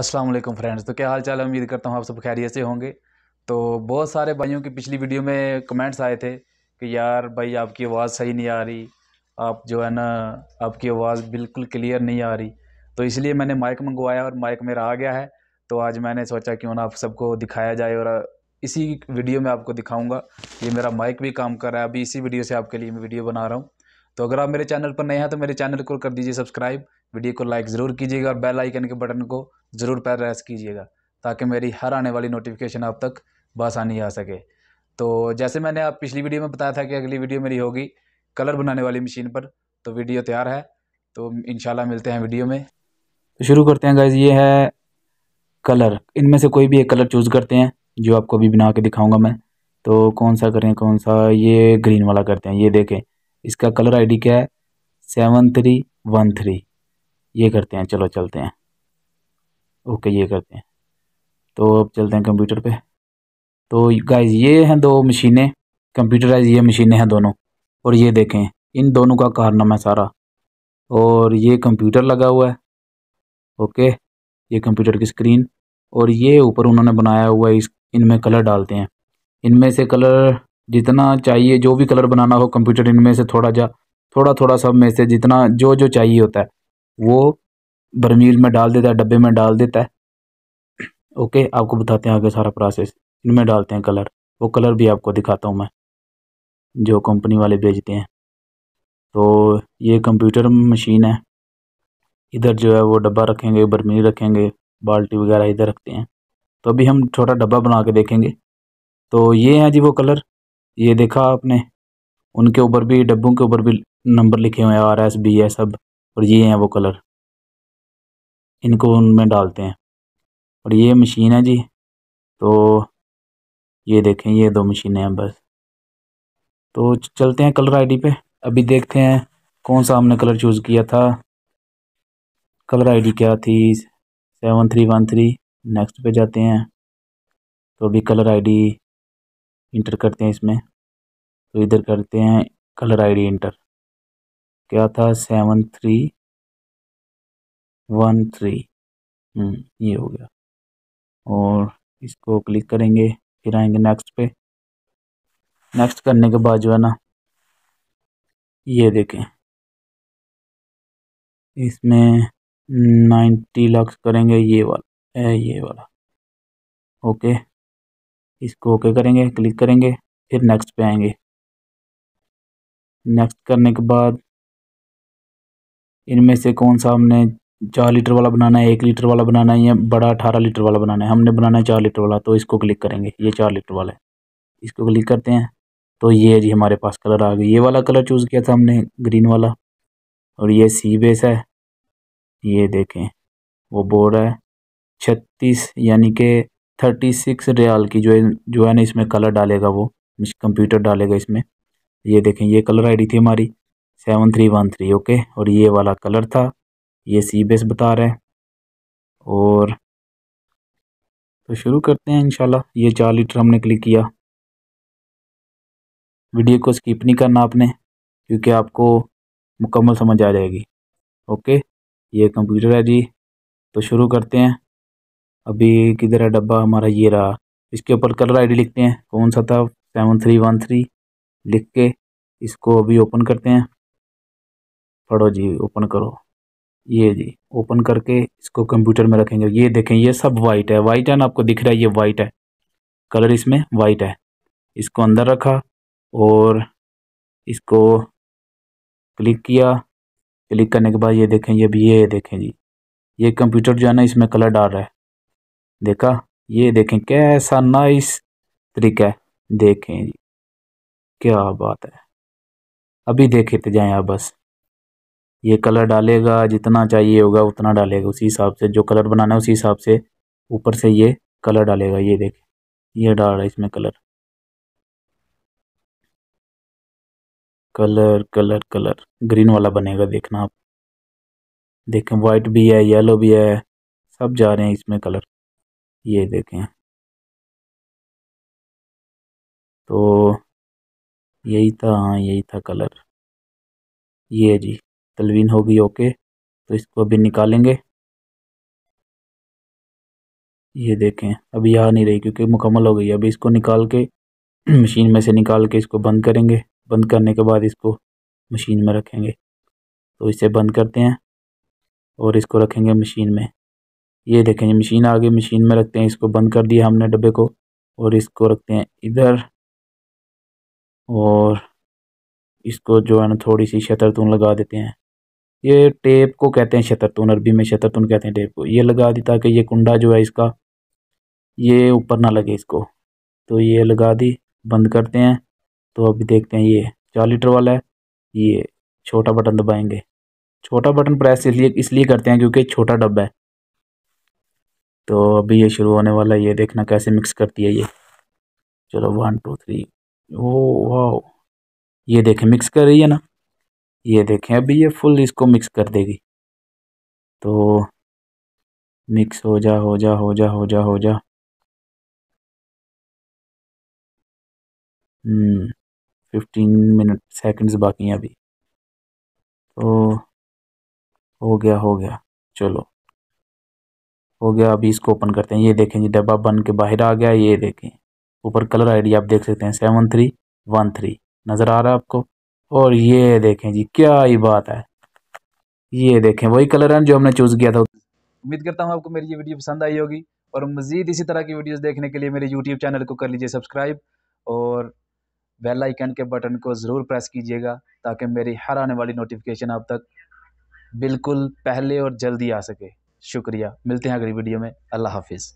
अस्सलाम वालेकुम फ्रेंड्स तो क्या हाल चाल उम्मीद करता हूँ आप सब खैरियत से होंगे तो बहुत सारे भाइयों की पिछली वीडियो में कमेंट्स आए थे कि यार भाई आपकी आवाज़ सही नहीं आ रही आप जो है ना आपकी आवाज़ बिल्कुल क्लियर नहीं आ रही तो इसलिए मैंने माइक मंगवाया और माइक मेरा आ गया है तो आज मैंने सोचा क्यों ना आप सबको दिखाया जाए और इसी वीडियो में आपको दिखाऊँगा ये मेरा माइक भी काम कर रहा है अभी इसी वीडियो से आपके लिए मैं वीडियो बना रहा हूँ तो अगर आप मेरे चैनल पर नए हैं तो मेरे चैनल को कर दीजिए सब्सक्राइब वीडियो को लाइक ज़रूर कीजिएगा और बेल आइकन के बटन को ज़रूर प्रेस कीजिएगा ताकि मेरी हर आने वाली नोटिफिकेशन आप तक बसानी आ सके तो जैसे मैंने आप पिछली वीडियो में बताया था कि अगली वीडियो मेरी होगी कलर बनाने वाली मशीन पर तो वीडियो तैयार है तो इन मिलते हैं वीडियो में तो शुरू करते हैं गाइज ये है कलर इनमें से कोई भी एक कलर चूज़ करते हैं जो आपको अभी बना के दिखाऊंगा मैं तो कौन सा करें कौन सा ये ग्रीन वाला करते हैं ये देखें इसका कलर आईडी क्या है सेवन थ्री वन थ्री ये करते हैं चलो चलते हैं ओके ये करते हैं तो अब चलते हैं कंप्यूटर पे तो गाइज ये हैं दो मशीनें कंप्यूटराइज ये मशीनें हैं दोनों और ये देखें इन दोनों का कारनामा है सारा और ये कंप्यूटर लगा हुआ है ओके ये कंप्यूटर की स्क्रीन और ये ऊपर उन्होंने बनाया हुआ है इस इनमें कलर डालते हैं इनमें से कलर जितना चाहिए जो भी कलर बनाना हो कंप्यूटर इनमें से थोड़ा जा थोड़ा थोड़ा सब में से जितना जो जो चाहिए होता है वो बर्मील में डाल देता है डब्बे में डाल देता है ओके आपको बताते हैं आगे सारा प्रोसेस इनमें डालते हैं कलर वो कलर भी आपको दिखाता हूँ मैं जो कंपनी वाले भेजते हैं तो ये कंप्यूटर मशीन है इधर जो है वो डब्बा रखेंगे बर्मील रखेंगे बाल्टी वगैरह इधर रखते हैं तो अभी हम छोटा डब्बा बना के देखेंगे तो ये हैं जी वो कलर ये देखा आपने उनके ऊपर भी डब्बों के ऊपर भी नंबर लिखे हुए हैं आर एस बी एस सब और ये हैं वो कलर इनको उनमें डालते हैं और ये मशीन है जी तो ये देखें ये दो मशीनें हैं बस तो चलते हैं कलर आईडी पे अभी देखते हैं कौन सा हमने कलर चूज़ किया था कलर आईडी क्या थी seven three one three next पे जाते हैं तो अभी कलर आईडी इंटर करते हैं इसमें तो इधर करते हैं कलर आईडी एंटर क्या था सेवन थ्री वन थ्री ये हो गया और इसको क्लिक करेंगे फिर आएंगे नेक्स्ट पे नेक्स्ट करने के बाद जो है ना ये देखें इसमें नाइन्टी लक्स करेंगे ये वाला ये वाला ओके इसको ओके करेंगे क्लिक करेंगे फिर नेक्स्ट पे आएंगे नेक्स्ट करने के बाद इनमें से कौन सा हमने चार लीटर वाला बनाना है एक लीटर वाला बनाना है या बड़ा अठारह लीटर वाला बनाना है हमने बनाना है चार लीटर वाला तो इसको क्लिक करेंगे ये चार लीटर वाला है इसको क्लिक करते हैं तो ये जी हमारे पास कलर आ गया ये वाला कलर चूज़ किया था हमने ग्रीन वाला और ये सी बेस है ये देखें वो बोर्ड है छत्तीस यानी कि थर्टी सिक्स रियाल की जो है जो है ना इसमें कलर डालेगा वो कंप्यूटर डालेगा इसमें ये देखें ये कलर आईडी थी हमारी seven three one three okay और ये वाला कलर था ये सी बेस बता रहे हैं और तो शुरू करते हैं इंशाल्लाह ये चार लीटर हमने क्लिक किया वीडियो को स्किप नहीं करना आपने क्योंकि आपको मुकम्मल समझ आ जाएगी ओके ये कंप्यूटर है जी तो शुरू करते हैं अभी किधर है डब्बा हमारा ये रहा इसके ऊपर कलर आईडी लिखते हैं कौन सा था सेवन थ्री वन थ्री लिख के इसको अभी ओपन करते हैं पढ़ो जी ओपन करो ये जी ओपन करके इसको कंप्यूटर में रखेंगे ये देखें ये सब वाइट है वाइट है ना आपको दिख रहा है ये वाइट है कलर इसमें वाइट है इसको अंदर रखा और इसको क्लिक किया क्लिक करने के बाद ये देखें ये भी ये देखें जी ये कंप्यूटर जो है ना इसमें कलर डाल रहा है देखा ये देखें कैसा नाइस तरीका है देखें जी क्या बात है अभी देखे तो जाए आप बस ये कलर डालेगा जितना चाहिए होगा उतना डालेगा उसी हिसाब से जो कलर बनाना है उसी हिसाब से ऊपर से ये कलर डालेगा ये देखें ये डाल रहा है इसमें colour colour colour colour green वाला बनेगा देखना आप देखें वाइट भी है येलो भी है सब जा रहे हैं इसमें कलर ये देखें तो यही था हाँ यही था कलर ये जी तलवीन होगी ओके तो इसको अभी निकालेंगे ये देखें अभी आ नहीं रही क्योंकि मुकम्मल हो गई अभी इसको निकाल के मशीन में से निकाल के इसको बंद करेंगे बंद करने के बाद इसको मशीन में रखेंगे तो इसे बंद करते हैं और इसको रखेंगे मशीन में ये देखें मशीन आ गई मशीन में रखते हैं इसको बंद कर दिया हमने डब्बे को और इसको रखते हैं इधर और इसको जो है ना थोड़ी सी शतरतून लगा देते हैं ये टेप को कहते हैं शतरतून अरबी में शतरतून कहते हैं टेप को ये लगा दी ताकि ये कुंडा जो है इसका ये ऊपर ना लगे इसको तो ये लगा दी बंद करते हैं तो अभी देखते हैं ये चार लीटर वाला है ये छोटा बटन दबाएंगे छोटा बटन प्रेस इसलिए इसलिए करते हैं क्योंकि छोटा डब्बा है तो अभी ये शुरू होने वाला है ये देखना कैसे मिक्स करती है ये चलो वन टू थ्री ओ वाह ये देखें मिक्स कर रही है ना ये देखें अभी ये फुल इसको मिक्स कर देगी तो मिक्स हो जा हो जा हो जा हो जा हो जा फिफ्टीन मिनट सेकंड्स बाकी हैं अभी तो हो गया हो गया चलो हो गया अभी इसको ओपन करते हैं ये देखें जी डब्बा बन के बाहर आ गया ये देखें ऊपर कलर आईडी आप देख सकते हैं सेवन थ्री वन थ्री नज़र आ रहा है आपको और ये देखें जी क्या ही बात है ये देखें वही कलर है जो हमने चूज़ किया था उम्मीद करता हूँ आपको मेरी ये वीडियो पसंद आई होगी और मज़ीद इसी तरह की वीडियोज़ देखने के लिए मेरे यूट्यूब चैनल को कर लीजिए सब्सक्राइब और बेल आइकन के बटन को ज़रूर प्रेस कीजिएगा ताकि मेरी हर आने वाली नोटिफिकेशन आप तक बिल्कुल पहले और जल्दी आ सके शुक्रिया मिलते हैं अगली वीडियो में अल्लाह हाफिज़